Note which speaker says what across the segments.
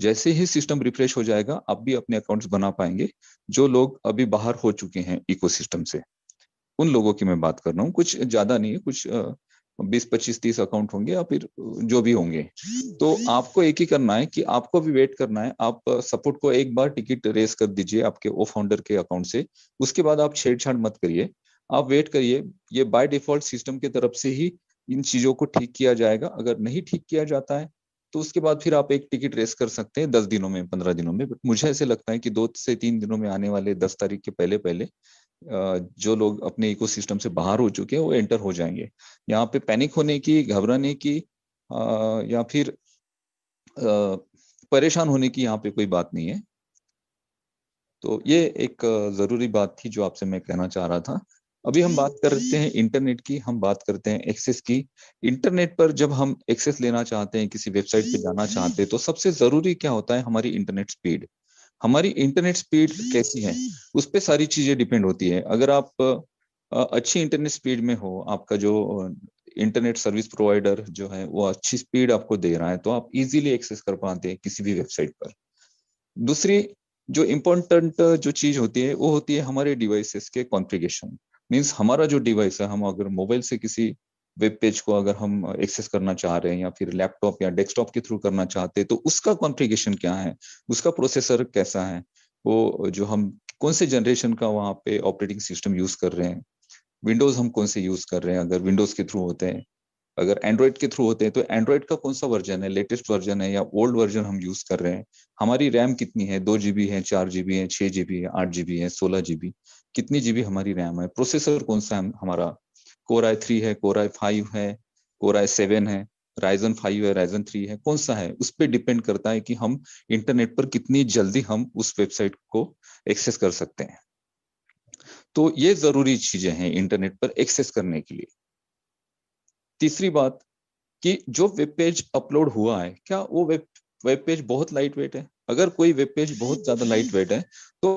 Speaker 1: जैसे ही system refresh हो जाएगा आप भी अपने अकाउंट्स बना पाएंगे जो लोग अभी बाहर हो चुके हैं इकोसिस्टम से उन लोगों की मैं बात कर रहा हूँ कुछ ज्यादा नहीं है कुछ बीस पच्चीस तीस अकाउंट होंगे या फिर जो भी होंगे तो आपको एक ही करना है कि आपको भी वेट करना है आप सपोर्ट को एक बार टिकट रेस कर दीजिए आपके ओ फाउंडर के अकाउंट से उसके बाद आप छेड़छाड़ मत करिए आप वेट करिए ये बाय डिफॉल्ट सिस्टम की तरफ से ही इन चीजों को ठीक किया जाएगा अगर नहीं ठीक किया जाता है तो उसके बाद फिर आप एक टिकट रेस कर सकते हैं दस दिनों में पंद्रह दिनों में बट मुझे ऐसे लगता है कि दो से तीन दिनों में आने वाले दस तारीख के पहले पहले जो लोग अपने इको से बाहर हो चुके हैं वो एंटर हो जाएंगे यहाँ पे पैनिक होने की घबराने की या फिर परेशान होने की यहाँ पे कोई बात नहीं है तो ये एक जरूरी बात थी जो आपसे मैं कहना चाह रहा था अभी हम बात करते हैं इंटरनेट की हम बात करते हैं एक्सेस की इंटरनेट पर जब हम एक्सेस लेना चाहते हैं किसी वेबसाइट पे जाना चाहते हैं तो सबसे जरूरी क्या होता है हमारी इंटरनेट स्पीड हमारी इंटरनेट स्पीड कैसी है उस पर सारी चीजें डिपेंड होती है अगर आप अच्छी इंटरनेट स्पीड में हो आपका जो इंटरनेट सर्विस प्रोवाइडर जो है वो अच्छी स्पीड आपको दे रहा है तो आप इजीली एक्सेस कर पाते हैं किसी भी वेबसाइट पर दूसरी जो इम्पोर्टेंट जो चीज होती है वो होती है हमारे डिवाइसेस के कॉन्फ़िगरेशन मीन्स हमारा जो डिवाइस है हम अगर मोबाइल से किसी वेब पेज को अगर हम एक्सेस करना चाह रहे हैं या फिर लैपटॉप या डेस्कटॉप के थ्रू करना चाहते हैं तो उसका कॉन्फ़िगरेशन क्या है उसका प्रोसेसर कैसा है वो जो हम कौन से जनरेशन का वहाँ पे ऑपरेटिंग सिस्टम यूज कर रहे हैं विंडोज हम कौन से यूज कर रहे हैं अगर विंडोज के थ्रू होते हैं अगर एंड्रॉयड के थ्रू होते हैं तो एंड्रॉयड का कौन सा वर्जन है लेटेस्ट वर्जन है या ओल्ड वर्जन हम यूज कर रहे हैं हमारी रैम कितनी है दो जीबी है चार जीबी है छह जीबी है आठ जीबी है सोलह जीबी कितनी जीबी हमारी रैम है प्रोसेसर कौन सा है हमारा कोर आई थ्री है कोर आई फाइव है कोर आई सेवन है राइजन फाइव है राइजन थ्री है कौन सा है उस पर डिपेंड करता है कि हम इंटरनेट पर कितनी जल्दी हम उस वेबसाइट को एक्सेस कर सकते हैं तो ये जरूरी चीजें हैं इंटरनेट पर एक्सेस करने के लिए तीसरी बात कि जो वेब पेज अपलोड हुआ है क्या वो वेब वेब पेज बहुत लाइट वेट है अगर कोई वेब पेज बहुत ज्यादा लाइट वेट है तो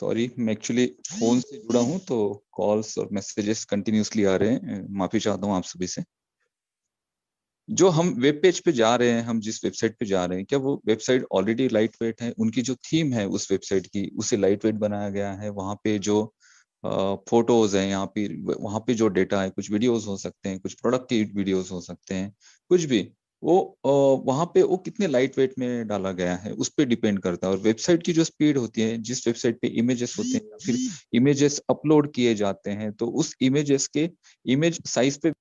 Speaker 1: सॉरी मैं एक्चुअली फोन से जुड़ा हूँ तो कॉल्स और मैसेजेस कंटिन्यूसली आ रहे हैं माफी चाहता हूँ आप सभी से जो हम वेब पेज पे जा रहे हैं हम जिस वेबसाइट पे जा रहे हैं क्या वो वेबसाइट ऑलरेडी लाइट वेट है उनकी जो थीम है उस वेबसाइट की उसे लाइट वेट बनाया गया है वहां पे जो फोटोज हैं यहाँ पे वहां पे जो डेटा है कुछ वीडियोस हो सकते हैं कुछ प्रोडक्ट की वीडियोस हो सकते हैं कुछ भी वो वहाँ पे वो कितने लाइट वेट में डाला गया है उस पर डिपेंड करता है और वेबसाइट की जो स्पीड होती है जिस वेबसाइट पे इमेजेस होते हैं या फिर इमेजेस हम्म। अपलोड किए जाते हैं तो उस इमेजेस के इमेज साइज पे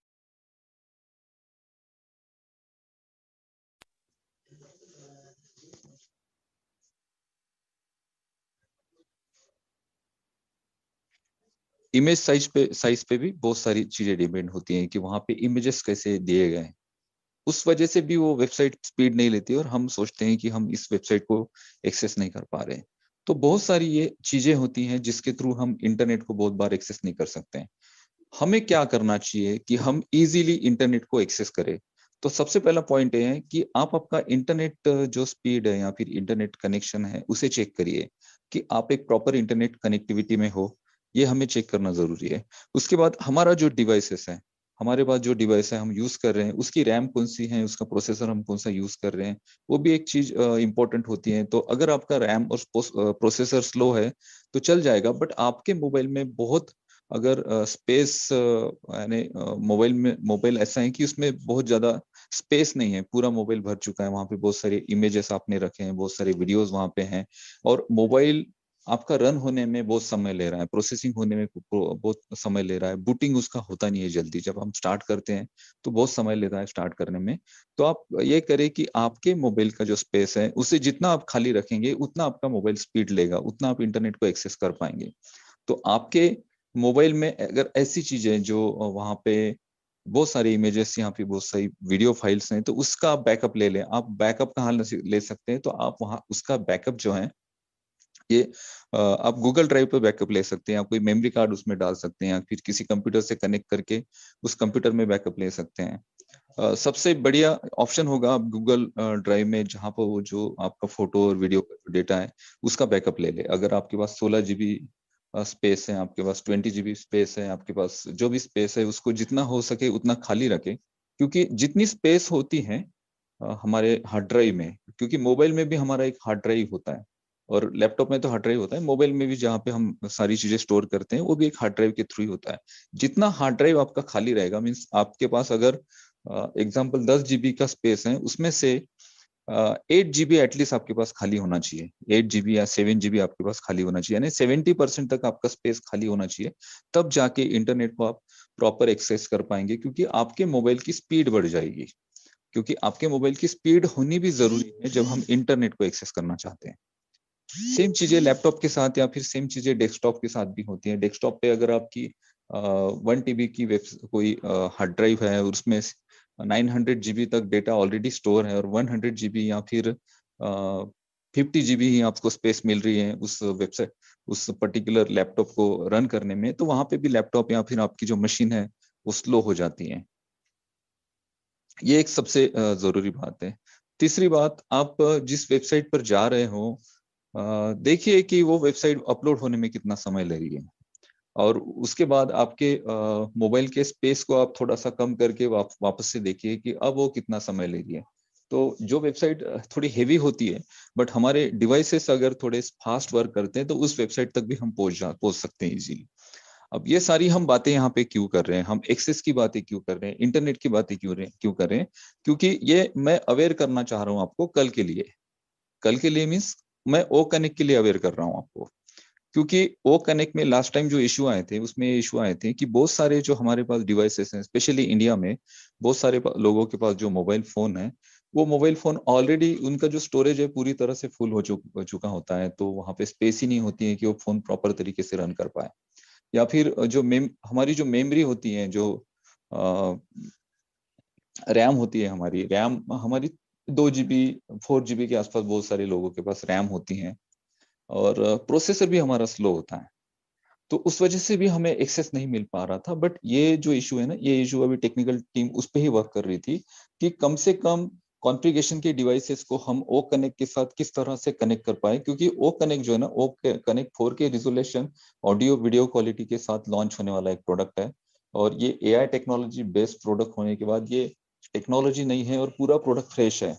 Speaker 1: इमेज साइज पे साइज पे भी बहुत सारी चीजें डिपेंड होती हैं कि वहां पे इमेजेस कैसे दिए गए हैं उस वजह से भी वो वेबसाइट स्पीड नहीं लेती और हम सोचते हैं कि हम इस वेबसाइट को एक्सेस नहीं कर पा रहे तो बहुत सारी ये चीजें होती हैं जिसके थ्रू हम इंटरनेट को बहुत बार एक्सेस नहीं कर सकते हैं हमें क्या करना चाहिए कि हम इजीली इंटरनेट को एक्सेस करें तो सबसे पहला पॉइंट ये है कि आप आपका इंटरनेट जो स्पीड है या फिर इंटरनेट कनेक्शन है उसे चेक करिए कि आप एक प्रॉपर इंटरनेट कनेक्टिविटी में हो ये हमें चेक करना जरूरी है उसके बाद हमारा जो डिवाइसेस है हमारे पास जो डिवाइस है हम यूज कर रहे हैं उसकी रैम कौन सी है उसका प्रोसेसर हम कौन सा यूज कर रहे हैं वो भी एक चीज इंपॉर्टेंट होती है तो अगर आपका रैम और प्रोसेसर स्लो है तो चल जाएगा बट आपके मोबाइल में बहुत अगर स्पेस यानी मोबाइल में मोबाइल ऐसा है कि उसमें बहुत ज्यादा स्पेस नहीं है पूरा मोबाइल भर चुका है वहां पे बहुत सारे इमेजेस आपने रखे हैं बहुत सारे वीडियोस वहाँ पे हैं और मोबाइल आपका रन होने में बहुत समय ले रहा है प्रोसेसिंग होने में बहुत समय ले रहा है बूटिंग उसका होता नहीं है जल्दी जब हम स्टार्ट करते हैं तो बहुत समय लेता है स्टार्ट करने में तो आप ये करें कि आपके मोबाइल का जो स्पेस है उसे जितना आप खाली रखेंगे उतना आपका मोबाइल स्पीड लेगा उतना आप इंटरनेट को एक्सेस कर पाएंगे तो आपके मोबाइल में अगर ऐसी चीजें जो वहाँ पे बहुत सारी इमेजेस यहाँ पे बहुत सारी वीडियो फाइल्स हैं तो उसका बैकअप ले लें आप बैकअप कहाँ ले सकते हैं तो आप वहाँ उसका बैकअप जो है ये आप गूगल ड्राइव पर बैकअप ले सकते हैं आप कोई मेमोरी कार्ड उसमें डाल सकते हैं फिर किसी कंप्यूटर से कनेक्ट करके उस कंप्यूटर में बैकअप ले सकते हैं सबसे बढ़िया ऑप्शन होगा आप गूगल ड्राइव में जहाँ पर वो जो आपका फोटो और वीडियो डेटा है उसका बैकअप ले ले अगर आपके पास सोलह जीबी स्पेस है आपके पास ट्वेंटी जीबी स्पेस है आपके पास जो भी स्पेस है उसको जितना हो सके उतना खाली रखें क्योंकि जितनी स्पेस होती है हमारे हार्ड ड्राइव में क्योंकि मोबाइल में भी हमारा एक हार्ड ड्राइव होता है और लैपटॉप में तो हार्ड ड्राइव होता है मोबाइल में भी जहाँ पे हम सारी चीजें स्टोर करते हैं वो भी एक हार्ड ड्राइव के थ्रू ही होता है जितना हार्ड ड्राइव आपका खाली रहेगा मीन्स आपके पास अगर एग्जाम्पल दस जीबी का स्पेस है उसमें से एट जीबी एटलीस्ट आपके पास खाली होना चाहिए एट जीबी या सेवन जीबी आपके पास खाली होना चाहिए यानी सेवेंटी परसेंट तक आपका स्पेस खाली होना चाहिए तब जाके इंटरनेट को आप प्रॉपर एक्सेस कर पाएंगे क्योंकि आपके मोबाइल की स्पीड बढ़ जाएगी क्योंकि आपके मोबाइल की स्पीड होनी भी जरूरी है जब हम इंटरनेट को एक्सेस करना चाहते हैं सेम चीजें लैपटॉप के साथ या फिर सेम चीजें डेस्कटॉप के साथ भी होती है डेस्कटॉप पे अगर आपकी वन टीबी की वेब कोई हार्ड ड्राइव है उसमें नाइन हंड्रेड जीबी तक डेटा ऑलरेडी स्टोर है और वन हंड्रेड जीबी या फिर फिफ्टी जीबी ही आपको स्पेस मिल रही है उस वेबसाइट उस पर्टिकुलर लैपटॉप को रन करने में तो वहां पे भी लैपटॉप या फिर आपकी जो मशीन है वो स्लो हो जाती है ये एक सबसे जरूरी बात है तीसरी बात आप जिस वेबसाइट पर जा रहे हो देखिए कि वो वेबसाइट अपलोड होने में कितना समय ले रही है और उसके बाद आपके मोबाइल के स्पेस को आप थोड़ा सा कम करके वाप, वापस से देखिए कि अब वो कितना समय ले रही है तो जो वेबसाइट थोड़ी हेवी होती है बट हमारे डिवाइसेस अगर थोड़े फास्ट वर्क करते हैं तो उस वेबसाइट तक भी हम पहुंच जा पहुंच सकते हैं इजीली अब ये सारी हम बातें यहाँ पे क्यों कर रहे हैं हम एक्सेस की बातें क्यों कर रहे हैं इंटरनेट की बातें क्यों क्यों कर रहे हैं क्योंकि ये मैं अवेयर करना चाह रहा हूँ आपको कल के लिए कल के लिए मीन्स मैं ओ कनेक्ट के लिए अवेयर कर रहा हूँ आपको क्योंकि ओ कनेक्ट में लास्ट टाइम जो इशू आए थे उसमें इशू आए थे कि बहुत सारे जो हमारे पास डिवाइसेस हैं स्पेशली इंडिया में बहुत सारे लोगों के पास जो मोबाइल फोन है वो मोबाइल फोन ऑलरेडी उनका जो स्टोरेज है पूरी तरह से फुल हो चुका होता है तो वहां पे स्पेस ही नहीं होती है कि वो फोन प्रॉपर तरीके से रन कर पाए या फिर जो मेम हमारी जो मेमोरी होती है जो रैम होती है हमारी रैम हमारी दो जीबी फोर जीबी के आसपास बहुत सारे लोगों के पास रैम होती है और प्रोसेसर uh, भी हमारा स्लो होता है तो उस वजह से भी हमें एक्सेस नहीं मिल पा रहा था बट ये जो इशू है ना ये इशू अभी टेक्निकल टीम उस पर ही वर्क कर रही थी कि कम से कम कॉन्फ़िगरेशन के डिवाइसेस को हम ओ कनेक्ट के साथ किस तरह से कनेक्ट कर पाए क्योंकि ओ कनेक्ट जो है ना O connect four K resolution audio video quality के साथ लॉन्च होने वाला एक प्रोडक्ट है और ये ए टेक्नोलॉजी बेस्ड प्रोडक्ट होने के बाद ये टेक्नोलॉजी नहीं है और पूरा प्रोडक्ट फ्रेश है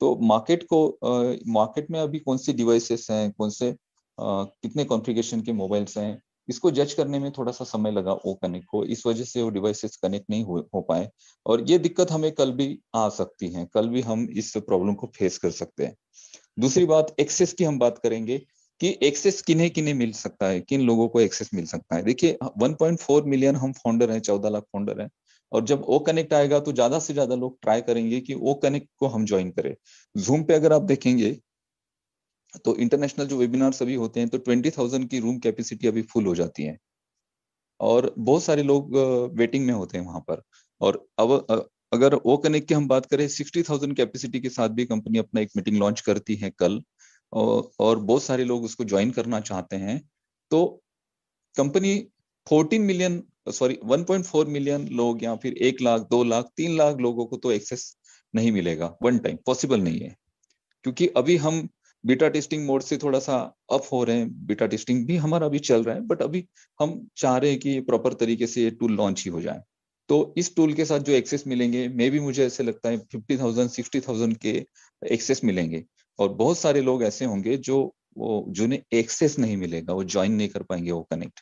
Speaker 1: तो मार्केट को मार्केट में अभी कौन सी डिवाइसेस हैं कौन से uh, कितने कॉन्फ़िगरेशन के मोबाइल्स हैं इसको जज करने में थोड़ा सा समय लगा वो कनेक्ट हो इस वजह से वो डिवाइसेस कनेक्ट नहीं हो, हो पाए और ये दिक्कत हमें कल भी आ सकती है कल भी हम इस प्रॉब्लम को फेस कर सकते हैं दूसरी बात एक्सेस की हम बात करेंगे कि एक्सेस किन्हें किन्हें मिल सकता है किन लोगों को एक्सेस मिल सकता है देखिए 1.4 मिलियन हम फाउंडर हैं 14 लाख फाउंडर हैं और जब ओ कनेक्ट आएगा तो ज्यादा से ज्यादा लोग ट्राई करेंगे कि ओ कनेक्ट को हम ज्वाइन करें जूम पे अगर आप देखेंगे तो इंटरनेशनल जो वेबिनार सभी होते हैं तो ट्वेंटी थाउजेंड की रूम कैपेसिटी अभी फुल हो जाती है और बहुत सारे लोग वेटिंग में होते हैं वहां पर और अब अगर ओ कनेक्ट की हम बात करें सिक्सटी थाउजेंड कैपेसिटी के साथ भी कंपनी अपना एक मीटिंग लॉन्च करती है कल और, और बहुत सारे लोग उसको ज्वाइन करना चाहते हैं तो कंपनी 14 मिलियन सॉरी 1.4 मिलियन लोग या फिर एक लाख दो लाख तीन लाख लोगों को तो एक्सेस नहीं मिलेगा वन टाइम पॉसिबल नहीं है क्योंकि अभी हम बीटा टेस्टिंग मोड से थोड़ा सा अप हो रहे हैं बीटा टेस्टिंग भी हमारा अभी चल रहा है बट अभी हम चाह रहे हैं कि प्रॉपर तरीके से ये टूल लॉन्च ही हो जाए तो इस टूल के साथ जो एक्सेस मिलेंगे मे भी मुझे ऐसे लगता है फिफ्टी थाउजेंड सिक्सटी थाउजेंड के एक्सेस मिलेंगे और बहुत सारे लोग ऐसे होंगे जो वो जिन्हें एक्सेस नहीं मिलेगा वो ज्वाइन नहीं कर पाएंगे वो कनेक्ट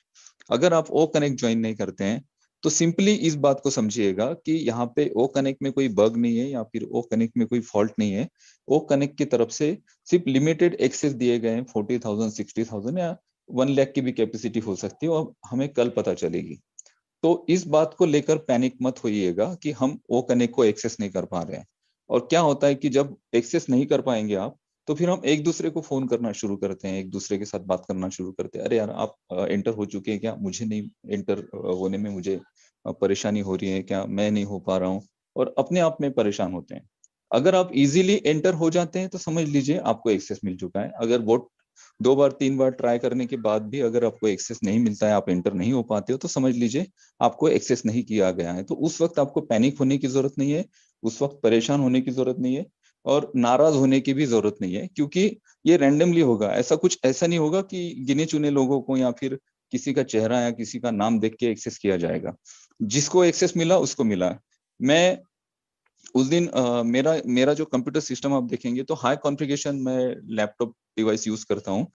Speaker 1: अगर आप ओ कनेक्ट ज्वाइन नहीं करते हैं तो सिंपली इस बात को समझिएगा कि यहाँ पे ओ कनेक्ट में कोई बग नहीं है या फिर ओ कनेक्ट में कोई फॉल्ट नहीं है ओ कनेक्ट की तरफ से सिर्फ लिमिटेड एक्सेस दिए गए हैं फोर्टी थाउजेंड सिक्सटी थाउजेंड या वन लैख की भी कैपेसिटी हो सकती है और हमें कल पता चलेगी तो इस बात को लेकर पैनिक मत होइएगा कि हम ओ कनेक्ट को एक्सेस नहीं कर पा रहे हैं और क्या होता है कि जब एक्सेस नहीं कर पाएंगे आप तो फिर हम एक दूसरे को फोन करना शुरू करते हैं एक दूसरे के साथ बात करना शुरू करते हैं अरे यार आप एंटर हो चुके हैं क्या मुझे नहीं एंटर होने में मुझे परेशानी हो रही है क्या मैं नहीं हो पा रहा हूँ और अपने आप में परेशान होते हैं अगर आप इजीली एंटर हो जाते हैं तो समझ लीजिए आपको एक्सेस मिल चुका है अगर वोट दो बार तीन बार ट्राई करने के बाद भी अगर आपको एक्सेस नहीं मिलता है आप एंटर नहीं हो पाते हो तो समझ लीजिए आपको एक्सेस नहीं किया गया है तो उस वक्त आपको पैनिक होने की जरूरत नहीं है उस वक्त परेशान होने की जरूरत नहीं है और नाराज होने की भी जरूरत नहीं है क्योंकि ये रैंडमली होगा ऐसा कुछ ऐसा नहीं होगा कि गिने चुने लोगों को या फिर किसी का चेहरा या किसी का नाम देख के एक्सेस किया जाएगा जिसको एक्सेस मिला उसको मिला मैं उस दिन आ, मेरा मेरा जो कंप्यूटर सिस्टम आप देखेंगे तो हाई कॉन्फ़िगरेशन मैं लैपटॉप डिवाइस यूज करता हूँ